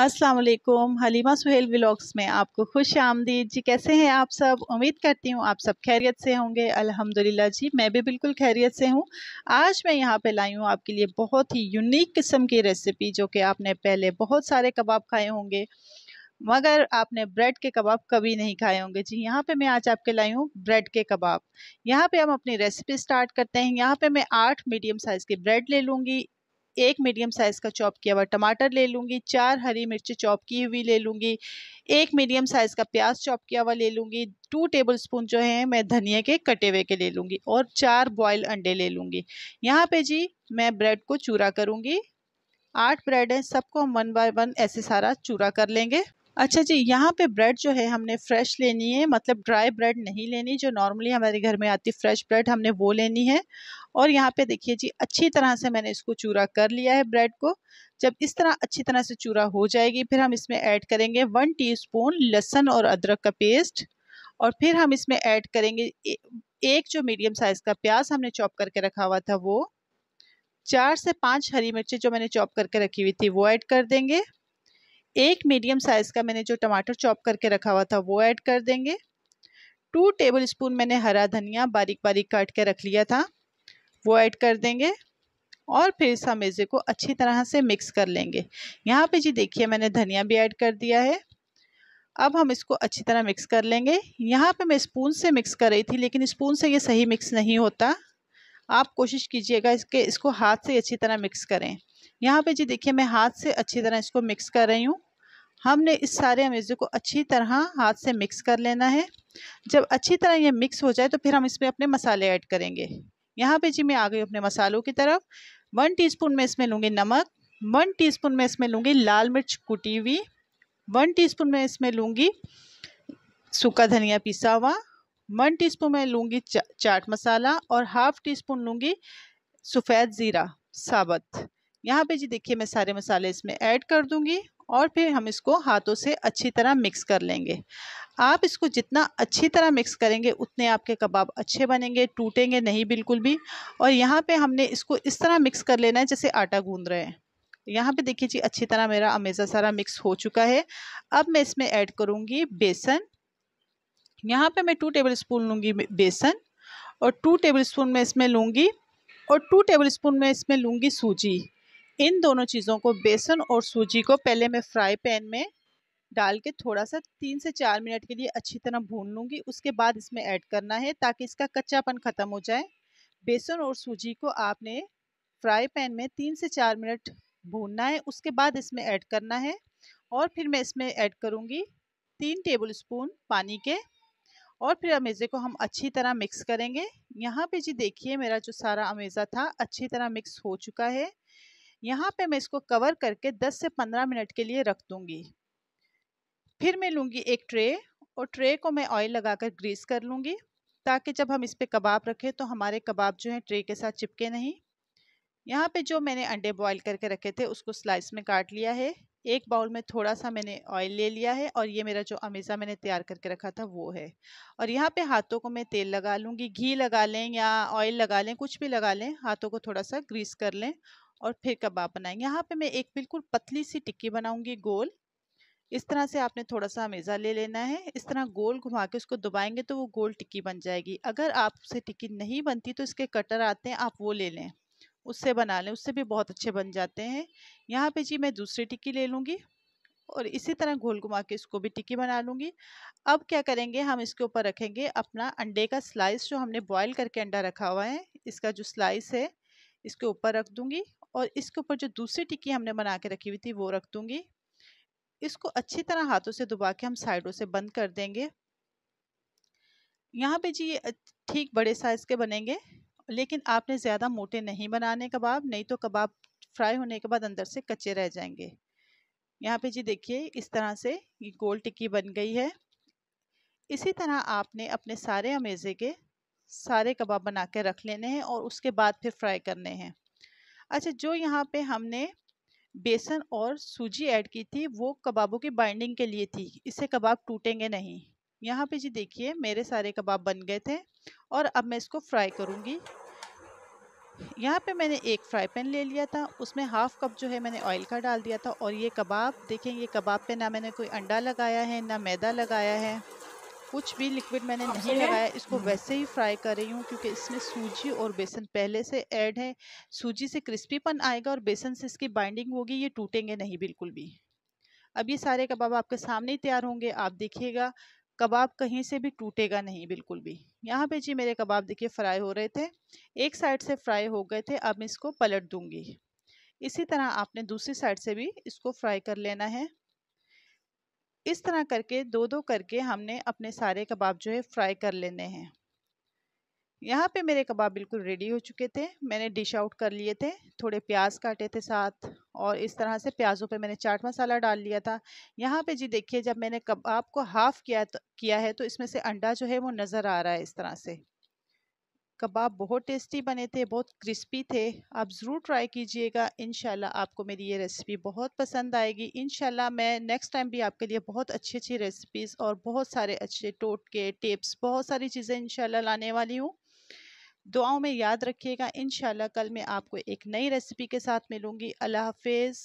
अस्सलाम वालेकुम हलीमा सुहेल व्लॉग्स में आपको खुश आमदीद जी कैसे हैं आप सब उम्मीद करती हूँ आप सब खैरियत से होंगे अल्हम्दुलिल्लाह जी मैं भी बिल्कुल खैरियत से हूँ आज मैं यहाँ पे लाई हूँ आपके लिए बहुत ही यूनिक किस्म की रेसिपी जो कि आपने पहले बहुत सारे कबाब खाए होंगे मगर आपने ब्रेड के कबाब कभी नहीं खाए होंगे जी यहाँ पे मैं आज आपके लाई हूँ ब्रेड के कबाब यहाँ पे हम अपनी रेसिपी स्टार्ट करते हैं यहाँ पे मैं आठ मीडियम साइज़ के ब्रेड ले लूँगी एक मीडियम साइज़ का चॉप किया हुआ टमाटर ले लूँगी चार हरी मिर्ची चॉप की हुई ले लूँगी एक मीडियम साइज़ का प्याज चॉप किया हुआ ले लूँगी टू टेबल स्पून जो है मैं धनिया के कटे हुए के ले लूँगी और चार बॉयल अंडे ले लूँगी यहाँ पे जी मैं ब्रेड को चूरा करूँगी आठ ब्रेड है सबको हम वन बाय वन ऐसे सारा चूरा कर लेंगे अच्छा जी यहाँ पे ब्रेड जो है हमने फ्रेश लेनी है मतलब ड्राई ब्रेड नहीं लेनी जो नॉर्मली हमारे घर में आती फ्रेश ब्रेड हमने वो लेनी है और यहाँ पे देखिए जी अच्छी तरह से मैंने इसको चूरा कर लिया है ब्रेड को जब इस तरह अच्छी तरह से चूरा हो जाएगी फिर हम इसमें ऐड करेंगे वन टी स्पून लहसुन और अदरक का पेस्ट और फिर हम इसमें ऐड करेंगे एक जो मीडियम साइज़ का प्याज हमने चॉप करके रखा हुआ था वो चार से पाँच हरी मिर्ची जो मैंने चॉप करके रखी हुई थी वो ऐड कर देंगे एक मीडियम साइज़ का मैंने जो टमाटर चॉप करके रखा हुआ था वो ऐड कर देंगे टू टेबल स्पून मैंने हरा धनिया बारीक बारीक काट के रख लिया था वो ऐड कर देंगे और फिर इस मेज़े को अच्छी तरह से मिक्स कर लेंगे यहाँ पे जी देखिए मैंने धनिया भी ऐड कर दिया है अब हम इसको अच्छी तरह मिक्स कर लेंगे यहाँ पे मैं स्पून से मिक्स कर रही थी लेकिन स्पून से ये सही मिक्स नहीं होता आप कोशिश कीजिएगा इसके इसको हाथ से अच्छी तरह मिक्स करें यहाँ पे जी देखिए मैं हाथ से अच्छी तरह इसको मिक्स कर रही हूँ हमने इस सारे अमेजे को अच्छी तरह हाथ से मिक्स कर लेना है जब अच्छी तरह ये मिक्स हो जाए तो फिर हम इसमें अपने मसाले ऐड करेंगे यहाँ पे जी मैं आ गई अपने मसालों की तरफ वन टीस्पून में इसमें लूँगी नमक वन टीस्पून में इसमें लूँगी लाल मिर्च कुटी हुई वन टीस्पून में इसमें लूँगी सूखा धनिया पिसा हुआ वन टी में लूँगी चा, चाट मसाला और हाफ टी स्पून लूँगी सफ़ेद ज़ीरा साबत यहाँ पे जी देखिए मैं सारे मसाले इसमें ऐड कर दूँगी और फिर हम इसको हाथों से अच्छी तरह मिक्स कर लेंगे आप इसको जितना अच्छी तरह मिक्स करेंगे उतने आपके कबाब अच्छे बनेंगे टूटेंगे नहीं बिल्कुल भी और यहाँ पे हमने इसको इस तरह मिक्स कर लेना है जैसे आटा गूंद रहे हैं यहाँ पे देखिए जी अच्छी तरह मेरा अमेज़ा सारा मिक्स हो चुका है अब मैं इसमें ऐड करूँगी बेसन यहाँ पर मैं टू टेबल स्पून लूँगी बेसन और टू टेबल स्पून मैं इसमें लूँगी और टू टेबल स्पून मैं इसमें लूँगी सूजी इन दोनों चीज़ों को बेसन और सूजी को पहले मैं फ्राई पैन में डाल के थोड़ा सा तीन से चार मिनट के लिए अच्छी तरह भून लूँगी उसके बाद इसमें ऐड करना है ताकि इसका कच्चापन ख़त्म हो जाए बेसन और सूजी को आपने फ्राई पैन में तीन से चार मिनट भूनना है उसके बाद इसमें ऐड करना है और फिर मैं इसमें ऐड करूँगी तीन टेबल स्पून पानी के और फिर अमेज़े को हम अच्छी तरह मिक्स करेंगे यहाँ पे जी देखिए मेरा जो सारा अमेज़ा था अच्छी तरह मिक्स हो चुका है यहाँ पे मैं इसको कवर करके 10 से 15 मिनट के लिए रख दूँगी फिर मैं लूँगी एक ट्रे और ट्रे को मैं ऑयल लगाकर ग्रीस कर लूँगी ताकि जब हम इस पर कबाब रखें तो हमारे कबाब जो हैं ट्रे के साथ चिपके नहीं यहाँ पे जो मैंने अंडे बॉईल करके रखे थे उसको स्लाइस में काट लिया है एक बाउल में थोड़ा सा मैंने ऑयल ले लिया है और ये मेरा जो अमेज़ा मैंने तैयार करके रखा था वो है और यहाँ पे हाथों को मैं तेल लगा लूँगी घी लगा लें या ऑयल लगा लें कुछ भी लगा लें हाथों को थोड़ा सा ग्रीस कर लें और फिर कबाब बनाएंगे यहाँ पे मैं एक बिल्कुल पतली सी टिक्की बनाऊंगी गोल इस तरह से आपने थोड़ा सा मेज़ा ले लेना है इस तरह गोल घुमा के उसको दबाएंगे तो वो गोल टिक्की बन जाएगी अगर आपसे टिक्की नहीं बनती तो इसके कटर आते हैं आप वो ले लें उससे बना लें उससे भी बहुत अच्छे बन जाते हैं यहाँ पे जी मैं दूसरी टिक्की ले लूँगी और इसी तरह घोल घुमा के इसको भी टिक्की बना लूँगी अब क्या करेंगे हम इसके ऊपर रखेंगे अपना अंडे का स्लाइस जो हमने बॉयल करके अंडा रखा हुआ है इसका जो स्लाइस है इसके ऊपर रख दूँगी और इसके ऊपर जो दूसरी टिक्की हमने बना के रखी हुई थी वो रख दूंगी इसको अच्छी तरह हाथों से दबा के हम साइडों से बंद कर देंगे यहाँ पे जी ये ठीक बड़े साइज़ के बनेंगे लेकिन आपने ज़्यादा मोटे नहीं बनाने कबाब नहीं तो कबाब फ्राई होने के बाद अंदर से कच्चे रह जाएंगे यहाँ पे जी देखिए इस तरह से ये गोल टिक्की बन गई है इसी तरह आपने अपने सारे अमेज़े के सारे कबाब बना के रख लेने हैं और उसके बाद फिर फ्राई करने हैं अच्छा जो यहाँ पे हमने बेसन और सूजी ऐड की थी वो कबाबों की बाइंडिंग के लिए थी इससे कबाब टूटेंगे नहीं यहाँ पे जी देखिए मेरे सारे कबाब बन गए थे और अब मैं इसको फ्राई करूँगी यहाँ पे मैंने एक फ्राई पैन ले लिया था उसमें हाफ़ कप जो है मैंने ऑयल का डाल दिया था और ये कबाब देखें ये कबाब पे ना मैंने कोई अंडा लगाया है ना मैदा लगाया है कुछ भी लिक्विड मैंने नहीं लगाया इसको हम्म। वैसे ही फ्राई कर रही हूँ क्योंकि इसमें सूजी और बेसन पहले से ऐड है सूजी से क्रिस्पीपन आएगा और बेसन से इसकी बाइंडिंग होगी ये टूटेंगे नहीं बिल्कुल भी अब ये सारे कबाब आपके सामने ही तैयार होंगे आप देखिएगा कबाब कहीं से भी टूटेगा नहीं बिल्कुल भी यहाँ पे जी मेरे कबाब देखिए फ्राई हो रहे थे एक साइड से फ्राई हो गए थे अब मैं इसको पलट दूँगी इसी तरह आपने दूसरी साइड से भी इसको फ्राई कर लेना है इस तरह करके दो दो करके हमने अपने सारे कबाब जो है फ्राई कर लेने हैं यहाँ पे मेरे कबाब बिल्कुल रेडी हो चुके थे मैंने डिश आउट कर लिए थे थोड़े प्याज काटे थे साथ और इस तरह से प्याज़ों पे मैंने चाट मसाला डाल लिया था यहाँ पे जी देखिए जब मैंने कबाब को हाफ़ किया तो, किया है तो इसमें से अंडा जो है वो नज़र आ रहा है इस तरह से कबाब बहुत टेस्टी बने थे बहुत क्रिस्पी थे आप ज़रूर ट्राई कीजिएगा इन आपको मेरी ये रेसिपी बहुत पसंद आएगी इन मैं नेक्स्ट टाइम भी आपके लिए बहुत अच्छी अच्छी रेसिपीज़ और बहुत सारे अच्छे टोटके टिप्स बहुत सारी चीज़ें इन लाने वाली हूँ दुआओं में याद रखिएगा इन कल मैं आपको एक नई रेसिपी के साथ मिलूँगी अल्लाह हाफिज़